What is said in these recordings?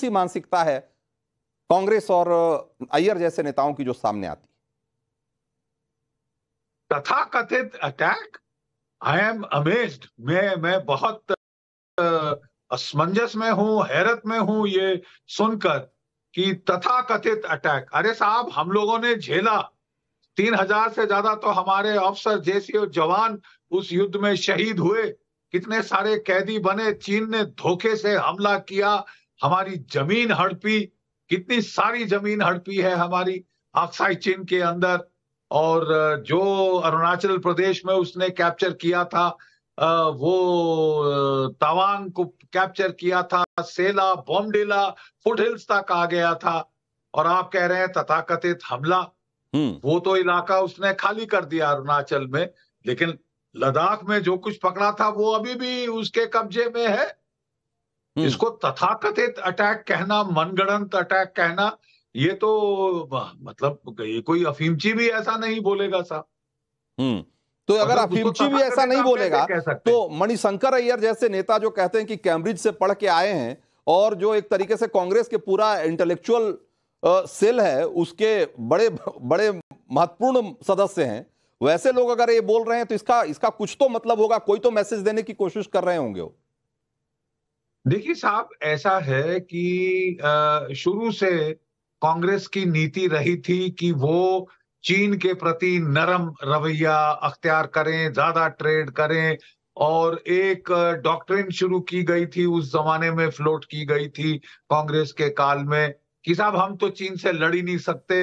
सी मानसिकता है कांग्रेस और अय्यर जैसे नेताओं की जो सामने आती तथा कथित अटैक आई एम अमेज्ड मैं मैं बहुत असमंजस में हूं हैरत में हूं ये सुनकर कि तथा कथित अटैक अरे साहब हम लोगों ने झेला तीन हजार से ज्यादा तो हमारे अफसर जैसे जवान उस युद्ध में शहीद हुए कितने सारे कैदी बने चीन ने धोखे से हमला किया हमारी जमीन हड़पी कितनी सारी जमीन हड़पी है हमारी आक्साई चीन के अंदर और जो अरुणाचल प्रदेश में उसने कैप्चर किया था वो तावांग को कैप्चर किया था सेला बॉम्बेला फुटहिल्स तक आ गया था और आप कह रहे हैं तथाकथित हमला हम्म। वो तो इलाका उसने खाली कर दिया अरुणाचल में लेकिन लद्दाख में जो कुछ पकड़ा था वो अभी भी उसके कब्जे में है हम्म। इसको तथाकथित अटैक कहना मनगणंत अटैक कहना ये तो मतलब ये कोई अफीमची भी ऐसा नहीं बोलेगा साहब हम्म तो अगर मतलब अफीमची भी ऐसा नहीं बोलेगा तो मणिशंकर अय्यर जैसे नेता जो कहते हैं कि कैम्ब्रिज से पढ़ के आए हैं और जो एक तरीके से कांग्रेस के पूरा इंटेलेक्चुअल सेल है उसके बड़े बड़े महत्वपूर्ण सदस्य हैं वैसे लोग अगर ये बोल रहे हैं तो इसका इसका कुछ तो मतलब होगा कोई तो मैसेज देने की कोशिश कर रहे होंगे वो देखिए साहब ऐसा है कि शुरू से कांग्रेस की नीति रही थी कि वो चीन के प्रति नरम रवैया अख्तियार करें ज्यादा ट्रेड करें और एक डॉक्ट्रिन शुरू की गई थी उस जमाने में फ्लोट की गई थी कांग्रेस के काल में कि साहब हम तो चीन से लड़ ही नहीं सकते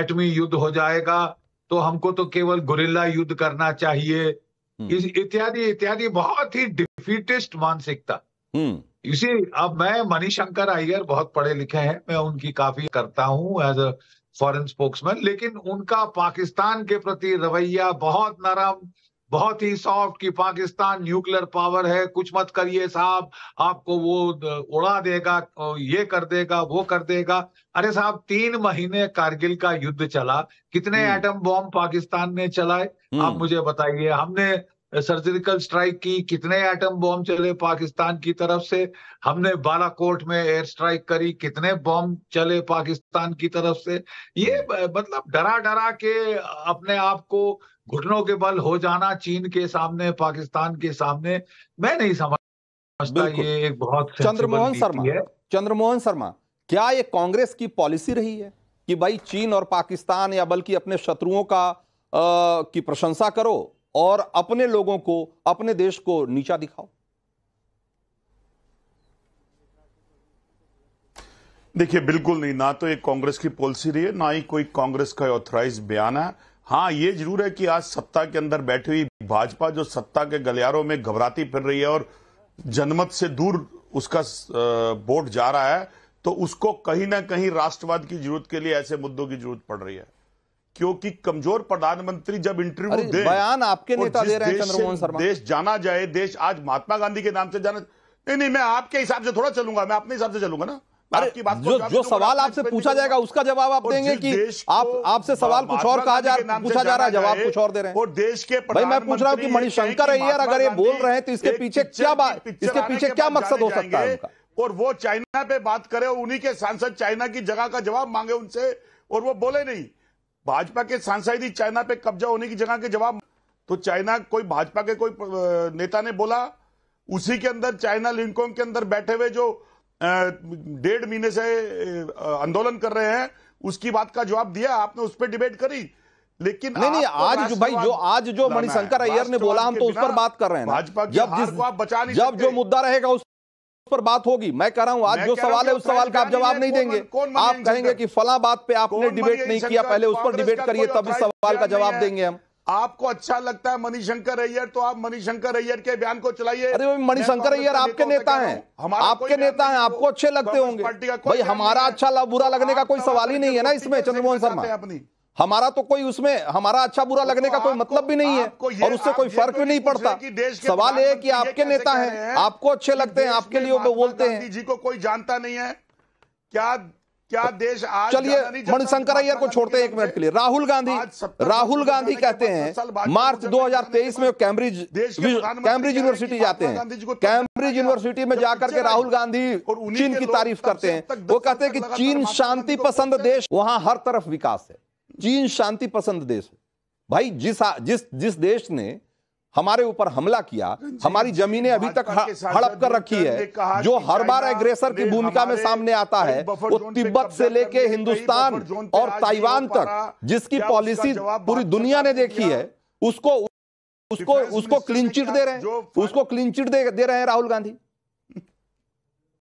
एटमी युद्ध हो जाएगा तो हमको तो केवल गुरिल्ला युद्ध करना चाहिए हम्म। इत्यादि इत्यादि बहुत ही डिफीटिस्ट मानसिकता हम्म। इसी अब मैं मणिशंकर अय्यर बहुत पढ़े लिखे हैं मैं उनकी काफी करता हूं एज अ फॉरेन स्पोक्समैन लेकिन उनका पाकिस्तान के प्रति रवैया बहुत नरम बहुत ही सॉफ्ट कि पाकिस्तान न्यूक्लियर पावर है कुछ मत करिए साहब आपको वो उड़ा देगा ये कर देगा वो कर देगा अरे साहब तीन महीने कारगिल का युद्ध चला कितने एटम हम्म। बॉम्ब पाकिस्तान ने चलाए आप हम्म। मुझे बताइए हमने सर्जिकल स्ट्राइक की कितने एटम बॉम्ब चले पाकिस्तान की तरफ से हमने बालाकोट में एयर स्ट्राइक करी कितने बॉम्ब चले पाकिस्तान की तरफ से ये मतलब डरा डरा के अपने आप को घुटनों के बल हो जाना चीन के सामने पाकिस्तान के सामने मैं नहीं समझता ये एक बहुत चंद्रमोहन शर्मा चंद्रमोहन शर्मा क्या ये कांग्रेस की पॉलिसी रही है कि भाई चीन और पाकिस्तान या बल्कि अपने शत्रुओं का आ, की प्रशंसा करो और अपने लोगों को अपने देश को नीचा दिखाओ देखिए बिल्कुल नहीं ना तो एक कांग्रेस की पॉलिसी रही है ना ही कोई कांग्रेस का ऑथराइज बयान है हाँ ये जरूर है कि आज सत्ता के अंदर बैठी हुई भाजपा जो सत्ता के गलियारों में घबराती फिर रही है और जनमत से दूर उसका वोट जा रहा है तो उसको कहीं ना कहीं राष्ट्रवाद की जरूरत के लिए ऐसे मुद्दों की जरूरत पड़ रही है क्योंकि कमजोर प्रधानमंत्री जब इंटरव्यू दे बयान आपके नेता दे रहे हैं चंद्रमोहन देश जाना जाए देश आज महात्मा गांधी के नाम से जाना नहीं नहीं मैं आपके हिसाब से थोड़ा चलूंगा मैं अपने हिसाब से चलूंगा ना आपकी बात जो, जो सवाल आपसे पूछा जाएगा उसका जवाब आप देंगे कि आप आपसे सवाल कुछ और कहा जा पूछा जा रहा है जवाब कुछ और दे रहे हैं और देश के भाई मैं पूछ रहा हूँ कि मणिशंकर अय्यर अगर ये बोल रहे हैं तो इसके पीछे क्या बात इसके पीछे क्या मकसद हो सकता है और वो चाइना पे बात करे उन्हीं के सांसद चाइना की जगह का जवाब मांगे उनसे और वो बोले नहीं भाजपा के सांसद ही चाइना पे कब्जा होने की जगह के जवाब तो चाइना कोई भाजपा के कोई नेता ने बोला उसी के अंदर चाइना लिंकोंग के अंदर बैठे हुए जो डेढ़ महीने से आंदोलन कर रहे हैं उसकी बात का जवाब दिया आपने उस पर डिबेट करी लेकिन नहीं नहीं आज जो भाई जो आज जो मणिशंकर अय्यर ने बोला हम तो उस पर बात कर रहे हैं भाजपा जब जिस, आप बचा नहीं जब जो मुद्दा रहेगा उस पर बात होगी मैं कह रहा हूं आज जो सवाल है उस सवाल का आप जवाब नहीं देंगे आप कहेंगे कि फला बात पे आपने डिबेट नहीं किया पहले उस पर डिबेट करिए तब इस सवाल का जवाब देंगे हम आपको अच्छा लगता है मणिशंकर अय्यर तो आप मणिशंकर अय्यर के बयान को चलाइए अरे मणिशंकर अय्यर आपके नेता हैं आपके नेता हैं आपको अच्छे लगते होंगे भाई हमारा अच्छा बुरा लगने का कोई सवाल ही नहीं है ना इसमें चंद्रमोहन शर्मा अपनी हमारा तो कोई उसमें हमारा अच्छा बुरा तो लगने तो का कोई मतलब भी नहीं है और उससे कोई फर्क तो भी नहीं पड़ता सवाल ये कि आपके नेता हैं आपको अच्छे लगते हैं आपके लिए वो बोलते हैं जी को कोई जानता नहीं है क्या क्या देश आज चलिए मणिशंकर अय्यर को छोड़ते हैं एक मिनट के लिए राहुल गांधी राहुल गांधी कहते हैं मार्च 2023 में कैम्ब्रिज कैम्ब्रिज यूनिवर्सिटी जाते हैं कैम्ब्रिज यूनिवर्सिटी में जाकर के राहुल गांधी चीन की तारीफ करते हैं वो कहते हैं कि चीन शांति पसंद देश वहां हर तरफ विकास है चीन शांति पसंद देश है भाई जिस जिस जिस देश ने हमारे ऊपर हमला किया हमारी जमीनें अभी तक हड़प कर रखी है जो हर बार एग्रेसर की भूमिका में सामने आता है वो तिब्बत से लेके हिंदुस्तान और ताइवान तक जिसकी पॉलिसी पूरी दुनिया ने देखी है उसको उसको उसको क्लीन चिट दे रहे हैं उसको क्लीन चिट दे रहे हैं राहुल गांधी